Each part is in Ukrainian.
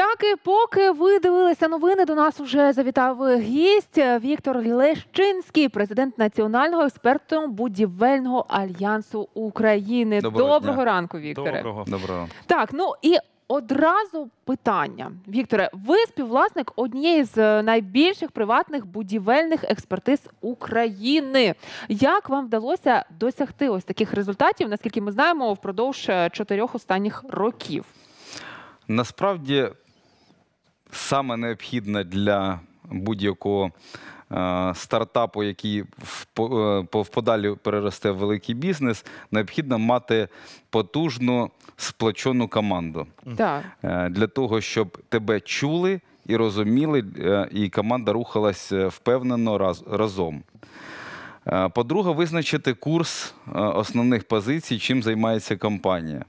Так і поки ви дивилися новини, до нас уже завітав гість Віктор Лещинський, президент Національного експерту будівельного альянсу України. Доброго, Доброго ранку, Вікторе. Доброго. Доброго. Так, ну і одразу питання. Вікторе, ви співвласник однієї з найбільших приватних будівельних експертиз України. Як вам вдалося досягти ось таких результатів, наскільки ми знаємо, впродовж е, чотирьох останніх років? Насправді саме необхідне для будь-якого е, стартапу, який в е, подалі переросте в великий бізнес, необхідно мати потужну сплочену команду е, для того, щоб тебе чули і розуміли, і команда рухалась впевнено разом. По-друге, визначити курс основних позицій, чим займається компанія.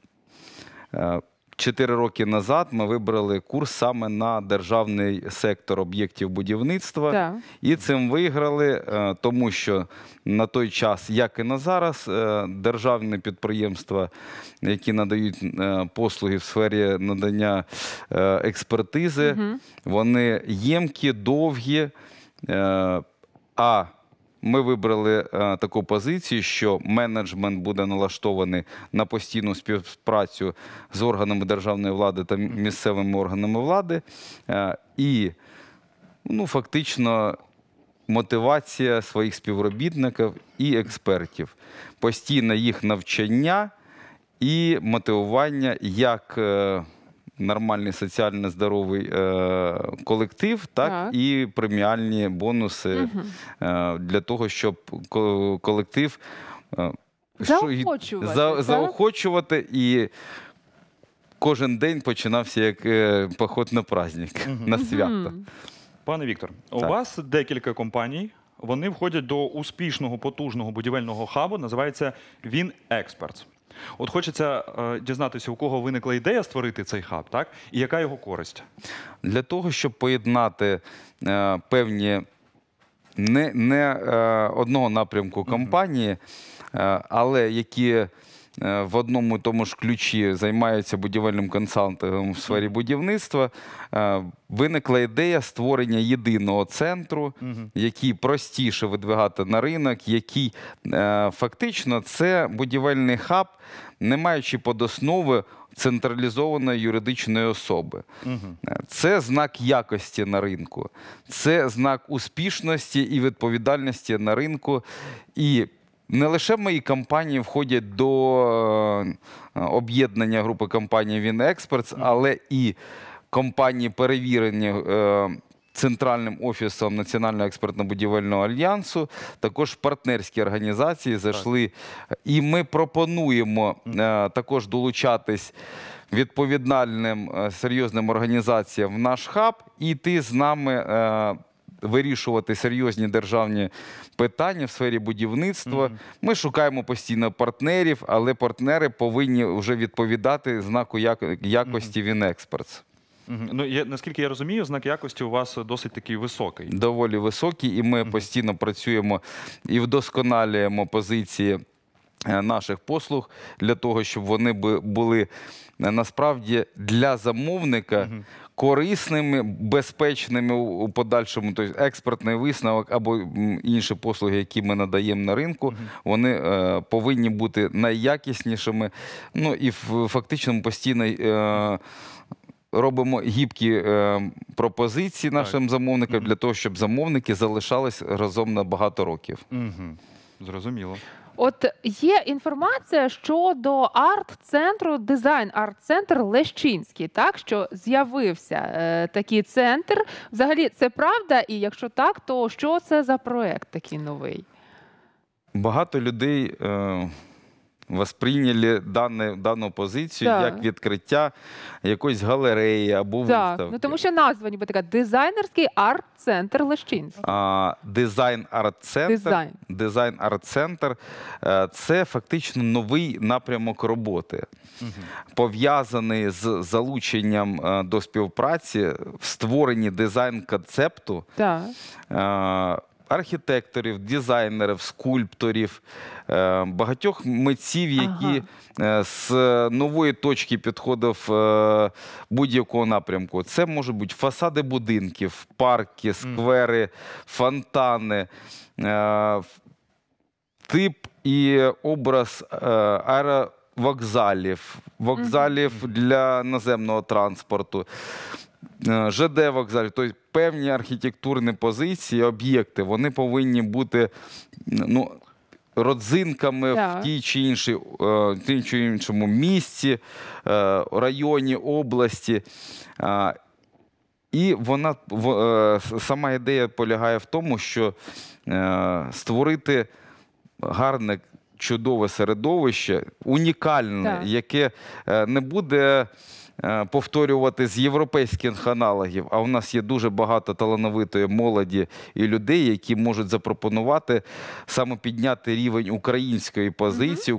4 роки назад ми вибрали курс саме на державний сектор об'єктів будівництва да. і цим виграли, е, тому що на той час, як і на зараз, е, державні підприємства, які надають е, послуги в сфері надання експертизи, угу. вони ємкі, довгі. А ми вибрали е, таку позицію, що менеджмент буде налаштований на постійну співпрацю з органами державної влади та місцевими органами влади, е, і ну, фактично мотивація своїх співробітників і експертів, постійне їх навчання і мотивування як. Е, нормальний соціально здоровий е, колектив, так, так. і преміальні бонуси е, для того, щоб колектив е, заохочувати, за, заохочувати і. Кожен день починався як е, поход на праздник, mm на свято. Пане Віктор, так. у вас декілька компаній. Вони входять до успішного потужного будівельного хабу. Називається Він Експерт. От хочеться е, дізнатися, у кого виникла ідея створити цей хаб, так? І яка його користь? Для того, щоб поєднати е, певні не не е, одного напрямку компанії, е, але які. Е, в одному тому ж ключі займаються будівельним консалтингом в сфері будівництва. Е, виникла ідея створення єдиного центру, який простіше видвигати на ринок, який е, фактично це будівельний хаб, не маючи подоснови. Централізованої юридичної особи це знак якості на ринку, це знак успішності і відповідальності на ринку. І не лише в моїй компанії входять до е, об'єднання групи компаній Вінекспертс, але і компанії, перевірені е, Центральним офісом Національного експертно-будівельного альянсу, також партнерські організації зайшли. І ми пропонуємо е, також долучатись. Відповідальним серйозним організаціям в наш хаб і ти з нами вирішувати серйозні державні питання в сфері будівництва. Mm-hmm. Ми шукаємо постійно партнерів, але партнери повинні вже відповідати знаку якості mm-hmm. Вінекспортс. Ну я наскільки я розумію, знак якості у вас досить такий високий, доволі високий, і ми постійно працюємо і вдосконалюємо позиції Е, наших послуг для того, щоб вони були е, насправді для замовника корисними, безпечними у подальшому, тобто експертний висновок або інші послуги, які ми надаємо на ринку, вони е, повинні бути найякіснішими. Ну і фактично постійно. Робимо гібкі пропозиції нашим замовникам для того, щоб замовники залишались разом на багато років. Зрозуміло. От є інформація щодо арт-центру, дизайн арт-центр Лещинський, так що з'явився е, такий центр. Взагалі, це правда? І якщо так, то що це за проект такий новий? Багато людей. Е восприйняли дане дану позицію да. як відкриття якоїсь галереї або да. Ну, виставки. Ну тому що назва ніби така дизайнерський арт-центр Лещинська. Дизайн арт-центр. Дизайн. Дизайн арт-центр е, це фактично новий напрямок роботи, угу. пов'язаний з залученням е, до співпраці в створенні дизайн концепту. Да архітекторів, дизайнерів, скульпторів, е, багатьох митців, які ага. Е, з нової точки підходив е, будь-якого напрямку. Це можуть бути фасади будинків, парки, сквери, фонтани. Тип і образ аеровокзалів, вокзалів для наземного транспорту. Е, ЖД вокзалів, тобто певні архітектурні позиції, об'єкти, вони повинні бути ну, родзинками так. в тій чи іншій, е, тій чи іншому місці, е, районі, області. І вона сама ідея полягає в тому, що створити гарне, чудове середовище, унікальне, так. яке не буде. Е, повторювати з європейських аналогів. А в нас є дуже багато талановитої молоді і людей, які можуть запропонувати саме рівень української позиції,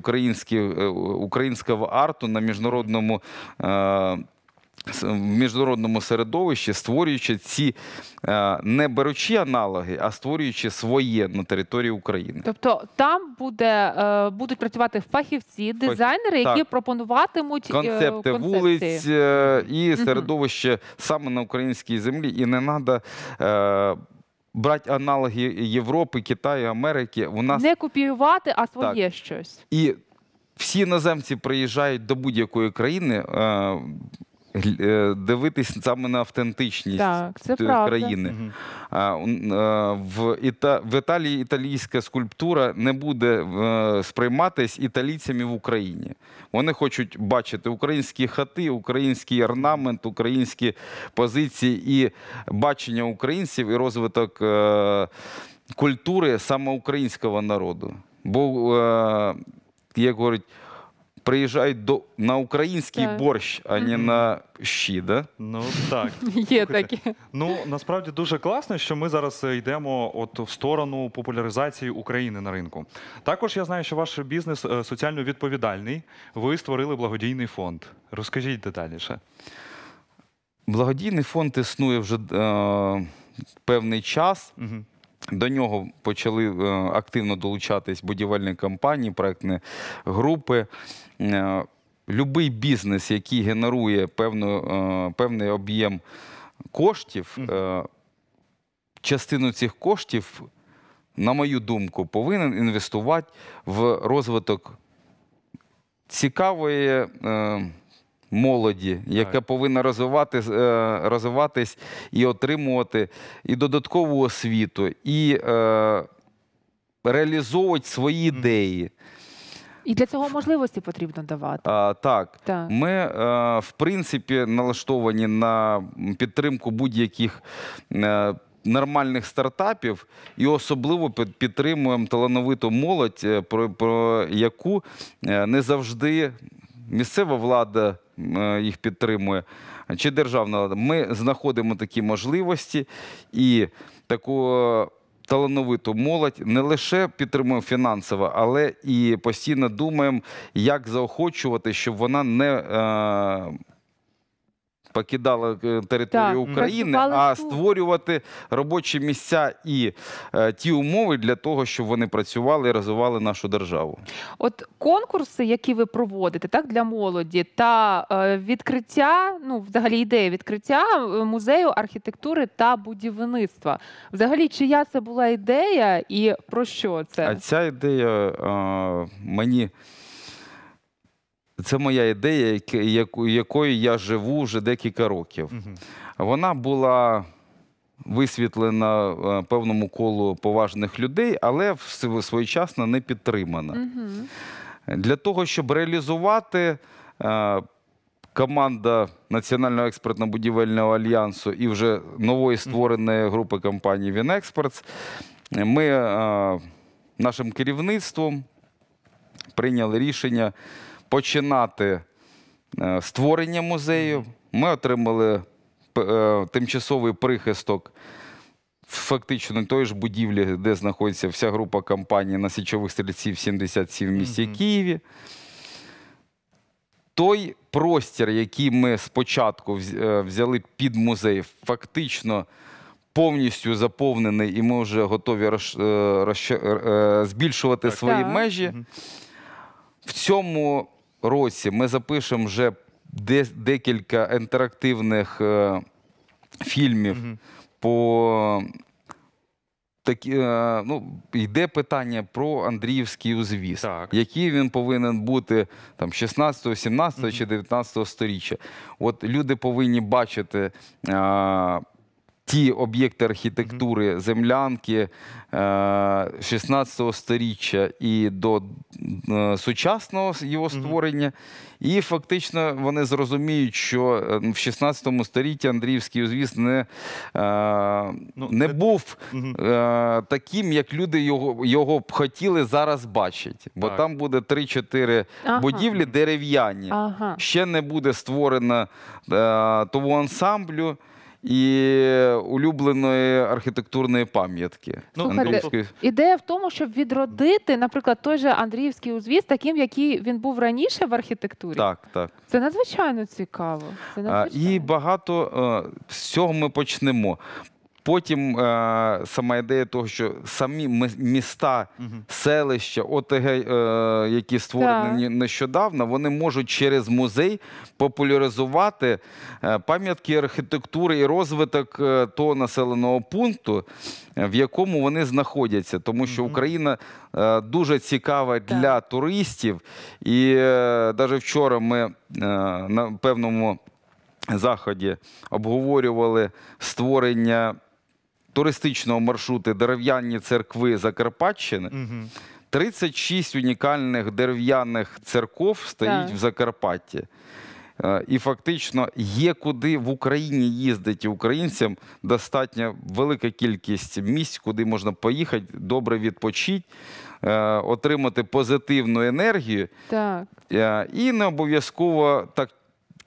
е, українського арту на міжнародному. Е, в міжнародному середовищі, створюючи ці е, не беручи аналоги, а створюючи своє на території України. Тобто там буде е, будуть працювати фахівці, дизайнери, так. які пропонуватимуть е, концепти, концепти. вулиць і середовище саме на українській землі, і не треба. Брати аналоги Європи, Китаю, Америки, у нас не копіювати, а своє так. щось. І всі іноземці приїжджають до будь-якої країни. Е, дивитись саме на автентичність так, це країни. Е, в Іта... в Італії італійська скульптура не буде е, сприйматись італійцями в Україні. Вони хочуть бачити українські хати, український орнамент, українські позиції і бачення українців і розвиток культури саме українського народу. Бо, як говорять, приїжджають до на український Так. борщ, а не на щі, да? Ну так. Є Слухайте, такі. Ну насправді дуже класно, що ми зараз е, йдемо от в сторону популяризації України на ринку. Також я знаю, що ваш бізнес е, соціально відповідальний. Ви створили благодійний фонд. Розкажіть детальніше. Благодійний фонд існує вже е, певний час. Мгм. До нього почали е, активно долучатись будівельні компанії, проектні групи. Е, любий бізнес, який генерує певну, е, певний об'єм коштів, е, частину цих коштів, на мою думку, повинен інвестувати в розвиток цікавої молоді, яка повинна розвивати, розвиватись і отримувати і додаткову освіту, і реалізовувати свої ідеї. І для цього можливості потрібно давати. А, Так, так. ми е, в принципі налаштовані на підтримку будь-яких. Е, нормальних стартапів і особливо підтримуємо талановиту молодь, е, про, про яку не завжди місцева влада їх підтримує, чи державна влада. Ми знаходимо такі можливості і таку талановиту молодь не лише підтримуємо фінансово, але і постійно думаємо, як заохочувати, щоб вона не е, покидала е, територію так, України, а створювати робочі місця і е, ті умови для того, щоб вони працювали і розвивали нашу державу. От конкурси, які ви проводите, так для молоді, та е, відкриття, ну взагалі ідея відкриття е, музею архітектури та будівництва. Взагалі, чия це була ідея і про що це? А ця ідея е, мені. Це моя ідея, якою я живу вже декілька років. Вона була висвітлена е, певному колу поважних людей, але своєчасно не підтримана. Для того, щоб реалізувати. Е, команда Національного експертно будівельного альянсу і вже нової створеної групи компанії Вінекспортс. Ми е, нашим керівництвом прийняли рішення починати е, створення музею. Ми отримали е, тимчасовий прихисток. Фактично тої ж будівлі, де знаходиться вся група компанії на січових стрільців 77 в місті Києві. Той простір, який ми спочатку е, взяли під музей, фактично повністю заповнений, і ми вже готові роз... Роз... збільшувати так, свої так. межі. В цьому році ми запишемо вже декілька інтерактивних е, фільмів угу. по Такі е, ну йде питання про Андріївський узвіз, так. який він повинен бути там 16, 17 mm -hmm. чи 19 сторіччя. От люди повинні бачити а, е, ті об'єкти архітектури землянки 16 е, сторіччя і до е, сучасного його створення. І фактично вони зрозуміють, що е, в 16 столітті Андріївський узвіс не ну, не був таким, як люди його його б хотіли зараз бачити. Бо так. там буде 3-4 ага. будівлі дерев'яні. Ага. Ще не буде створено того ансамблю і улюбленої архітектурної пам'ятки. Ну, ідея в тому, щоб відродити, наприклад, той же Андріївський узвіз, таким, який він був раніше в архітектурі. Так, так. Це надзвичайно цікаво. І багато е, з цього ми почнемо. Потім е, сама ідея того, що самі міста, селища, ОТГ, е, які створені так. нещодавно, вони можуть через музей популяризувати е, пам'ятки архітектури і розвиток е, того населеного пункту, е, в якому вони знаходяться, тому що Україна е, дуже цікава так. для туристів, і навіть вчора ми на певному заході обговорювали створення туристичного маршруту дерев'яні церкви Закарпатщини. Угу. 36 унікальних дерев'яних церков стоїть так. в Закарпатті. Е, і фактично є куди в Україні їздити українцям достатньо велика кількість місць, куди можна поїхати, добре відпочити, е, отримати позитивну енергію. Так. Е, і не обов'язково так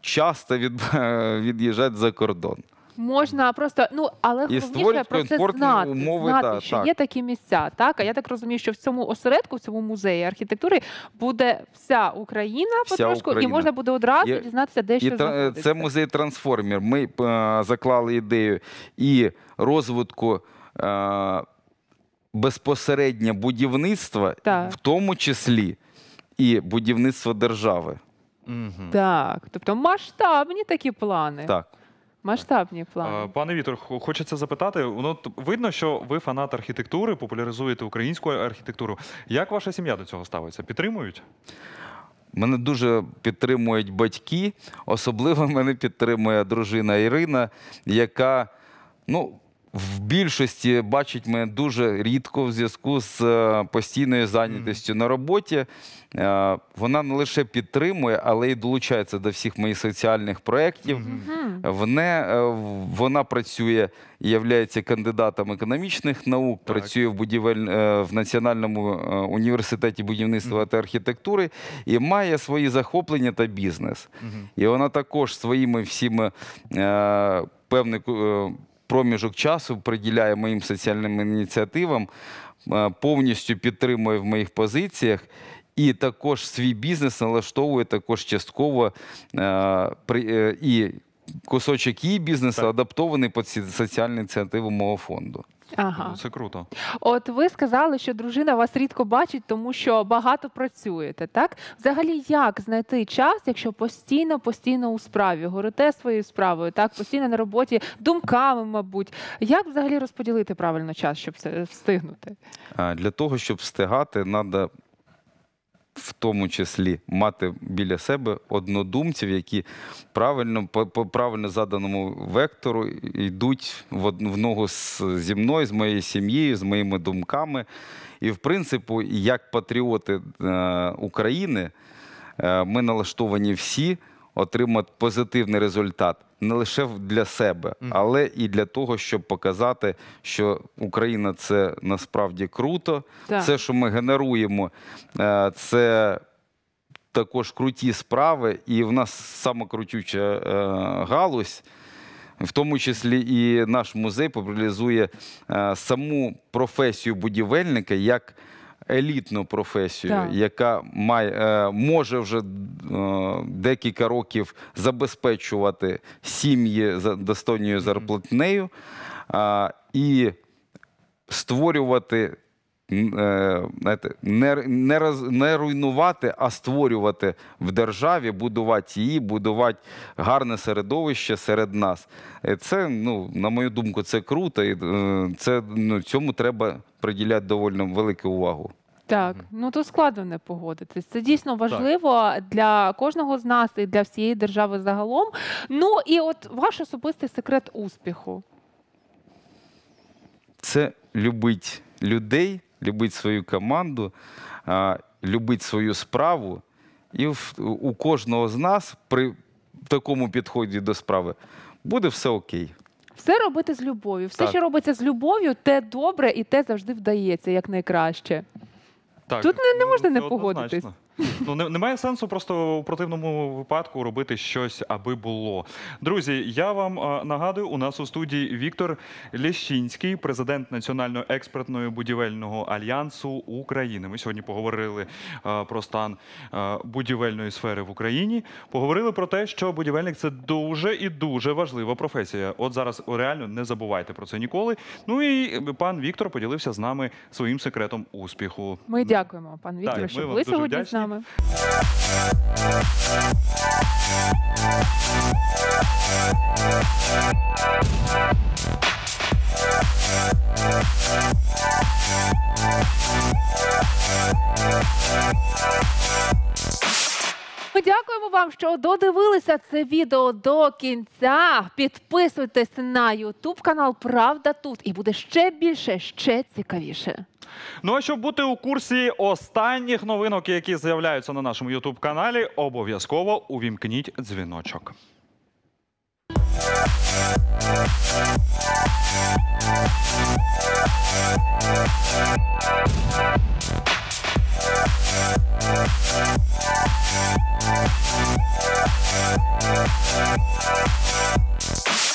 часто від, від'їжджати за кордон можна просто ну, але І головніше про це знати, умови, знати, та, що так. є такі місця. Так, а я так розумію, що в цьому осередку, в цьому музеї архітектури буде вся Україна Вся потрошку, і можна буде одразу Є- дізнатися, де І що тра- е, це музей трансформер. Ми е, заклали ідею і розвитку е, безпосередньо будівництва, Так. в тому числі і будівництва держави. Мгм. Так, тобто масштабні такі плани. Так. Масштабні плани. Е, пане Вітер, хочеться запитати. Ну видно, що ви фанат архітектури, популяризуєте українську архітектуру. Як ваша сім'я до цього ставиться? Підтримують? Мене дуже підтримують батьки, особливо мене підтримує дружина Ірина, яка ну в більшості бачить мене дуже рідко в зв'язку з е, постійною зайнятістю на роботі. Е, вона не лише підтримує, але й долучається до всіх моїх соціальних проєктів. Е, вона працює і є кандидатом економічних наук, працює в будівель в Національному університеті будівництва та архітектури і має свої захоплення та бізнес. І вона також своїми всіми певними проміжок часу приділяє моїм соціальним ініціативам, е, повністю підтримує в моїх позиціях. І також свій бізнес налаштовує також частково е, е, і кусочок її бізнесу адаптований під соціальні ініціативу мого фонду. Ага. Ну, це круто. От ви сказали, що дружина вас рідко бачить, тому що багато працюєте. Так взагалі, як знайти час, якщо постійно, постійно у справі, горите своєю справою, так постійно на роботі, думками, мабуть, як взагалі розподілити правильно час, щоб встигнути? Для того щоб встигати, треба в тому числі мати біля себе однодумців, які правильно по, по правильно заданому вектору йдуть в, в ногу з, зі мною, з моєю сім'єю, з моїми думками. І, в принципі, як патріоти е, України, е, ми налаштовані всі отримати позитивний результат не лише для себе, але і для того, щоб показати, що Україна це насправді круто. Так. Це, що ми генеруємо, е, це. Також круті справи, і в нас саме крутюча е, галузь, в тому числі і наш музей популяризує е, саму професію будівельника як елітну професію, так. яка має, е, може вже е, декілька років забезпечувати сім'ї достойною зарплатнею і створювати Е, знаєте, не не, роз, не руйнувати, а створювати в державі, будувати її, будувати гарне середовище серед нас. Е, це, ну, на мою думку, це круто. І е, це, ну, Цьому треба приділяти доволі велику увагу. Так, ну тут складно не погодитись. Це дійсно важливо так. для кожного з нас і для всієї держави загалом. Ну і от ваш особистий секрет успіху. Це любить людей, любить свою команду, любить свою справу. І у кожного з нас при такому підході до справи буде все окей. Все робити з любов'ю. Все, так. що робиться з любов'ю, те добре і те завжди вдається як найкраще. Так, Тут не, не ну, можна не погодитись. Ну немає сенсу просто у противному випадку робити щось, аби було. Друзі, я вам е, нагадую, у нас у студії Віктор Лещинський, президент Національного експертної будівельного альянсу України. Ми сьогодні поговорили е, про стан е, будівельної сфери в Україні. Поговорили про те, що будівельник це дуже і дуже важлива професія. От зараз реально не забувайте про це ніколи. Ну і пан Віктор поділився з нами своїм секретом успіху. Ми дякуємо, пан Віктор, що вам були сьогодні з нами. programa. Thank Ми дякуємо вам, що додивилися це відео до кінця. Підписуйтесь на Ютуб канал Правда тут і буде ще більше, ще цікавіше. Ну а щоб бути у курсі останніх новинок, які з'являються на нашому Ютуб каналі, обов'язково увімкніть дзвіночок. Thank you. We'll